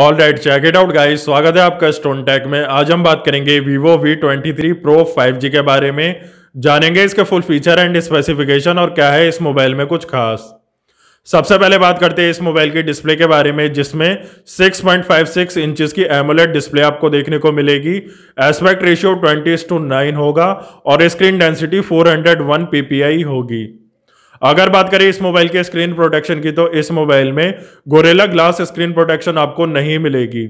all right check it out guys स्वागत है आपका स्टोन टेक में आज हम बात करेंगे Vivo V twenty three pro five G के बारे में जानेंगे इसके फुल फीचर एंड स्पेसिफिकेशन और क्या है इस मोबाइल में कुछ खास सबसे पहले बात करते हैं इस मोबाइल की डिस्प्ले के बारे में जिसमें 6.56 पॉइंट इंचेस की एमोलेट डिस्प्ले आपको देखने को मिलेगी aspect ratio twenty two nine होगा और स्क्रीन डेंसिटी 401 पीपीआई होगी अगर बात करें इस मोबाइल के स्क्रीन प्रोटेक्शन की तो इस मोबाइल में गोरेला ग्लास स्क्रीन प्रोटेक्शन आपको नहीं मिलेगी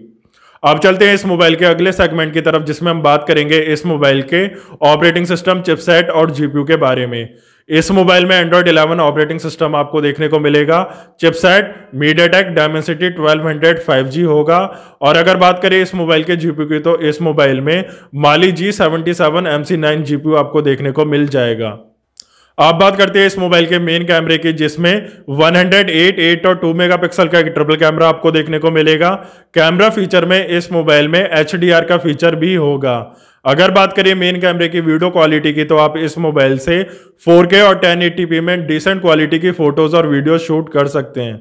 अब चलते हैं इस मोबाइल के अगले सेगमेंट की तरफ जिसमें हम बात करेंगे इस मोबाइल के ऑपरेटिंग सिस्टम चिपसेट और जीपीयू के बारे में इस मोबाइल में एंड्रॉयड 11 ऑपरेटिंग सिस्टम आपको देखने को मिलेगा chipset MediaTek Dimensity twelve hundred होगा और अगर बात करें इस मोबाइल के जीपीयू की तो इस मोबाइल में Mali G seventy seven M C nine आपको देखने को मिल जाएगा आप बात करते हैं इस मोबाइल के मेन कैमरे की जिसमें 108, 8 और 2 मेगापिक्सल का एक ट्रिपल कैमरा आपको देखने को मिलेगा कैमरा फीचर में इस मोबाइल में एच का फीचर भी होगा अगर बात करें मेन कैमरे की वीडियो क्वालिटी की तो आप इस मोबाइल से 4K और 1080p में डिसेंट क्वालिटी की फोटोज और वीडियो शूट कर सकते हैं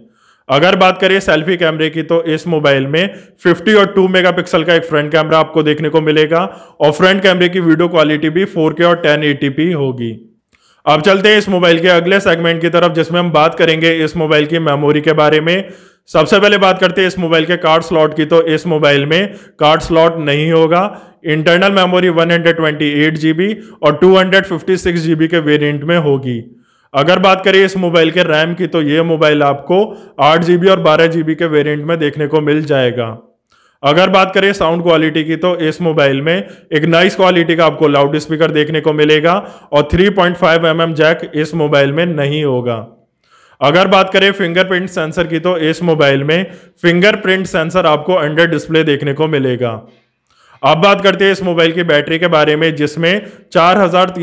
अगर बात करें सेल्फी कैमरे की तो इस मोबाइल में 50 और 2 मेगापिक्सल का एक फ्रंट कैमरा आपको देखने को मिलेगा और फ्रंट कैमरे की वीडियो क्वालिटी भी 4K और 1080p होगी अब चलते हैं इस मोबाइल के अगले सेगमेंट की तरफ जिसमें हम बात करेंगे इस मोबाइल की मेमोरी के बारे में सबसे पहले बात करते हैं इस मोबाइल के कार्ड स्लॉट की तो इस मोबाइल में कार्ड स्लॉट नहीं होगा इंटरनल मेमोरी 128 जीबी और 256 जीबी के वेरिएंट में होगी अगर बात करें इस मोबाइल के रैम की तो ये मोबाइल आपको आठ जीबी और बारह जीबी के वेरिएंट में देखने को मिल जाएगा अगर बात करें साउंड क्वालिटी की तो इस मोबाइल में एक नाइस क्वालिटी का आपको लाउड स्पीकर देखने को मिलेगा और 3.5 पॉइंट mm जैक इस मोबाइल में नहीं होगा अगर बात करें फिंगरप्रिंट सेंसर की तो इस मोबाइल में फिंगरप्रिंट सेंसर आपको अंडर डिस्प्ले देखने को मिलेगा अब बात करते हैं इस मोबाइल की बैटरी के बारे में जिसमें 4300 हजार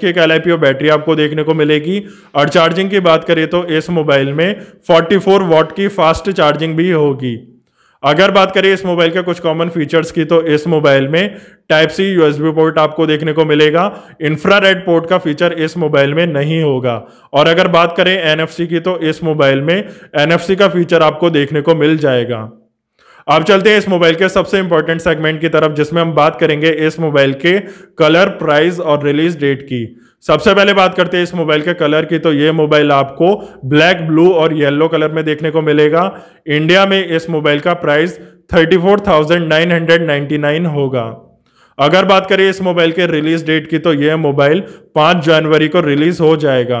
की एक एल बैटरी आपको देखने को मिलेगी और चार्जिंग की बात करें तो इस मोबाइल में 44 वॉट की फास्ट चार्जिंग भी होगी अगर बात करें इस मोबाइल के कुछ कॉमन फीचर्स की तो इस मोबाइल में टाइप सी यूएसबी पोर्ट आपको देखने को मिलेगा इंफ्रारेड पोर्ट का फीचर इस मोबाइल में नहीं होगा और अगर बात करें एनएफसी की तो इस मोबाइल में एनएफसी का फीचर आपको देखने को मिल जाएगा अब चलते हैं इस मोबाइल के सबसे इंपॉर्टेंट सेगमेंट की तरफ जिसमें हम बात करेंगे इस मोबाइल के कलर प्राइस और रिलीज डेट की सबसे पहले बात करते हैं इस मोबाइल के कलर की तो ये मोबाइल आपको ब्लैक ब्लू और येलो कलर में देखने को मिलेगा इंडिया में इस मोबाइल का प्राइस 34,999 होगा अगर बात करें इस मोबाइल के रिलीज डेट की तो यह मोबाइल 5 जनवरी को रिलीज हो जाएगा